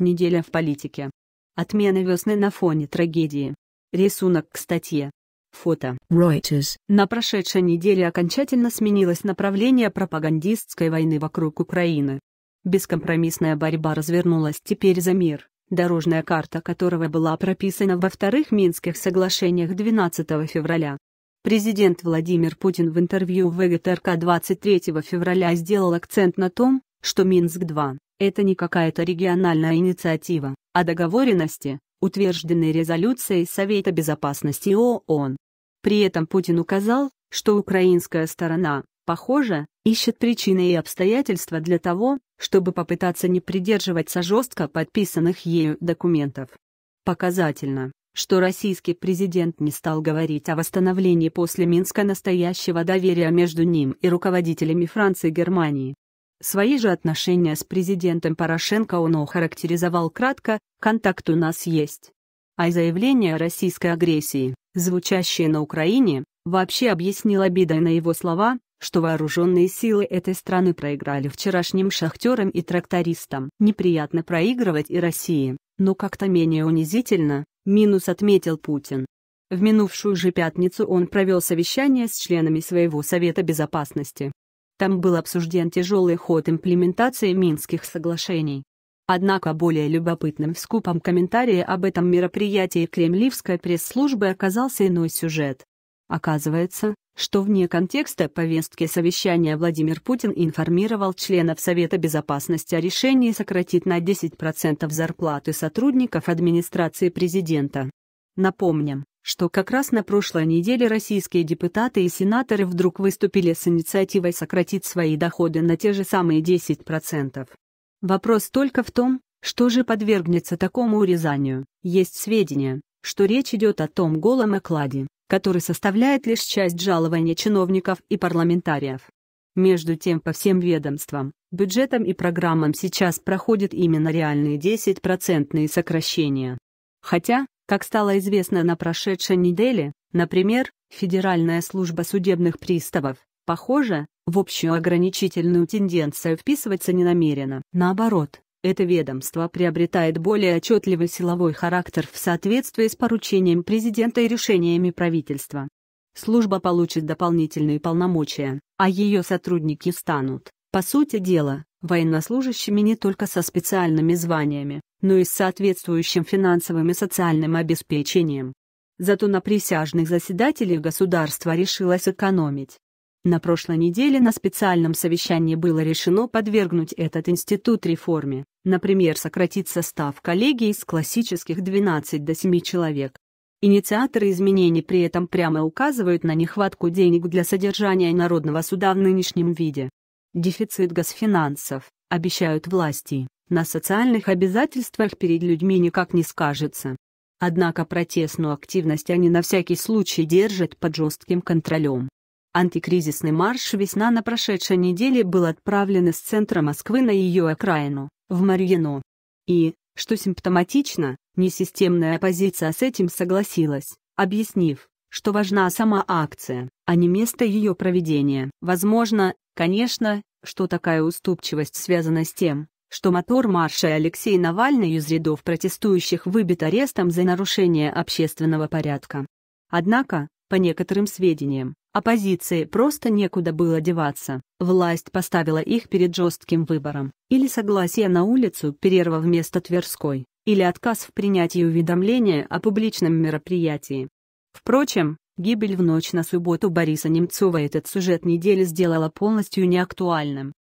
Неделя в политике. Отмена весны на фоне трагедии. Рисунок к статье. Фото. Reuters. На прошедшей неделе окончательно сменилось направление пропагандистской войны вокруг Украины. Бескомпромиссная борьба развернулась теперь за мир, дорожная карта которого была прописана во вторых Минских соглашениях 12 февраля. Президент Владимир Путин в интервью в ВГТРК 23 февраля сделал акцент на том, что Минск-2 это не какая-то региональная инициатива, а договоренности, утвержденные резолюцией Совета Безопасности ООН. При этом Путин указал, что украинская сторона, похоже, ищет причины и обстоятельства для того, чтобы попытаться не придерживаться жестко подписанных ею документов. Показательно, что российский президент не стал говорить о восстановлении после Минска настоящего доверия между ним и руководителями Франции и Германии. Свои же отношения с президентом Порошенко он охарактеризовал кратко «контакт у нас есть». А заявление о российской агрессии, звучащее на Украине, вообще объяснил обидой на его слова, что вооруженные силы этой страны проиграли вчерашним шахтерам и трактористам. Неприятно проигрывать и России, но как-то менее унизительно, минус отметил Путин. В минувшую же пятницу он провел совещание с членами своего Совета Безопасности. Там был обсужден тяжелый ход имплементации Минских соглашений. Однако более любопытным в скупом комментарии об этом мероприятии кремлевской пресс-службы оказался иной сюжет. Оказывается, что вне контекста повестки совещания Владимир Путин информировал членов Совета Безопасности о решении сократить на 10% зарплаты сотрудников администрации президента. Напомним, что как раз на прошлой неделе российские депутаты и сенаторы вдруг выступили с инициативой сократить свои доходы на те же самые 10%. Вопрос только в том, что же подвергнется такому урезанию. Есть сведения, что речь идет о том голом окладе, который составляет лишь часть жалования чиновников и парламентариев. Между тем по всем ведомствам, бюджетам и программам сейчас проходят именно реальные 10% сокращения. Хотя, как стало известно на прошедшей неделе, например, Федеральная служба судебных приставов, похоже, в общую ограничительную тенденцию вписываться не намерена. Наоборот, это ведомство приобретает более отчетливый силовой характер в соответствии с поручением президента и решениями правительства. Служба получит дополнительные полномочия, а ее сотрудники станут, по сути дела, военнослужащими не только со специальными званиями, но и с соответствующим финансовым и социальным обеспечением. Зато на присяжных заседателей государство решилось экономить. На прошлой неделе на специальном совещании было решено подвергнуть этот институт реформе, например, сократить состав коллегии с классических 12 до 7 человек. Инициаторы изменений при этом прямо указывают на нехватку денег для содержания Народного суда в нынешнем виде. Дефицит госфинансов, обещают власти, на социальных обязательствах перед людьми никак не скажется. Однако протестную активность они на всякий случай держат под жестким контролем. Антикризисный марш «Весна» на прошедшей неделе был отправлен из центра Москвы на ее окраину, в Марьино. И, что симптоматично, несистемная оппозиция с этим согласилась, объяснив, что важна сама акция, а не место ее проведения. Возможно, конечно, что такая уступчивость связана с тем, что мотор марша Алексей Навальный из рядов протестующих выбит арестом за нарушение общественного порядка. Однако, по некоторым сведениям, оппозиции просто некуда было деваться, власть поставила их перед жестким выбором, или согласие на улицу Перерва вместо Тверской, или отказ в принятии уведомления о публичном мероприятии. Впрочем, гибель в ночь на субботу Бориса Немцова этот сюжет недели сделала полностью неактуальным.